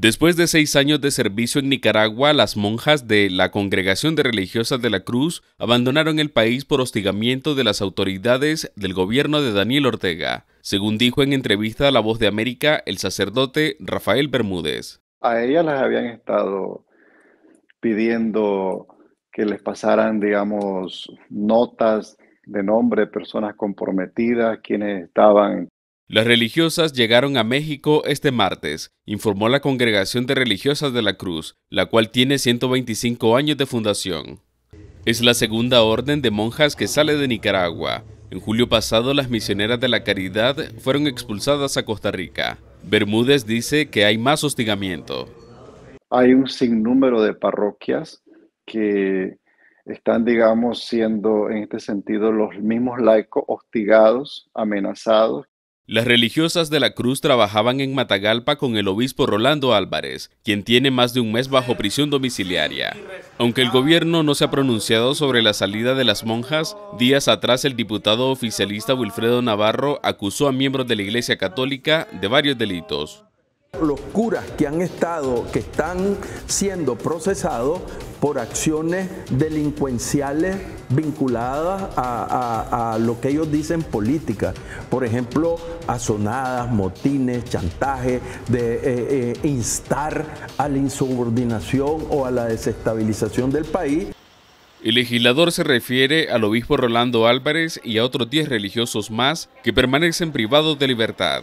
Después de seis años de servicio en Nicaragua, las monjas de la Congregación de Religiosas de la Cruz abandonaron el país por hostigamiento de las autoridades del gobierno de Daniel Ortega, según dijo en entrevista a La Voz de América el sacerdote Rafael Bermúdez. A ellas las habían estado pidiendo que les pasaran, digamos, notas de nombre de personas comprometidas, quienes estaban las religiosas llegaron a México este martes, informó la Congregación de Religiosas de la Cruz, la cual tiene 125 años de fundación. Es la segunda orden de monjas que sale de Nicaragua. En julio pasado, las misioneras de la caridad fueron expulsadas a Costa Rica. Bermúdez dice que hay más hostigamiento. Hay un sinnúmero de parroquias que están, digamos, siendo en este sentido los mismos laicos hostigados, amenazados las religiosas de la Cruz trabajaban en Matagalpa con el obispo Rolando Álvarez, quien tiene más de un mes bajo prisión domiciliaria. Aunque el gobierno no se ha pronunciado sobre la salida de las monjas, días atrás el diputado oficialista Wilfredo Navarro acusó a miembros de la Iglesia Católica de varios delitos. Los curas que han estado, que están siendo procesados por acciones delincuenciales vinculadas a, lo que ellos dicen política. Por ejemplo, azonadas, motines, chantaje, de eh, eh, instar a la insubordinación o a la desestabilización del país. El legislador se refiere al obispo Rolando Álvarez y a otros 10 religiosos más que permanecen privados de libertad.